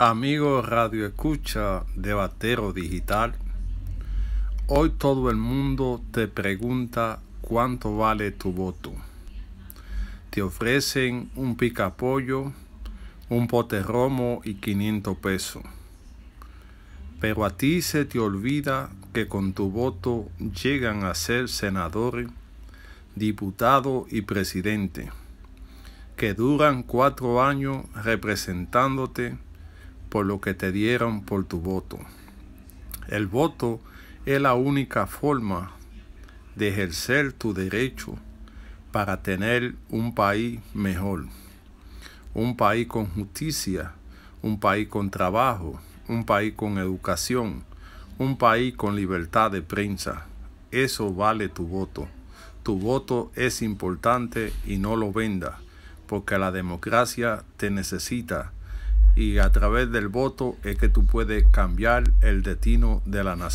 Amigo Radio Escucha Debatero Digital, hoy todo el mundo te pregunta cuánto vale tu voto. Te ofrecen un picapollo, un poterromo y 500 pesos. Pero a ti se te olvida que con tu voto llegan a ser senadores, diputado y presidente, que duran cuatro años representándote por lo que te dieron por tu voto. El voto es la única forma de ejercer tu derecho para tener un país mejor, un país con justicia, un país con trabajo, un país con educación, un país con libertad de prensa. Eso vale tu voto. Tu voto es importante y no lo venda, porque la democracia te necesita y a través del voto es que tú puedes cambiar el destino de la nación.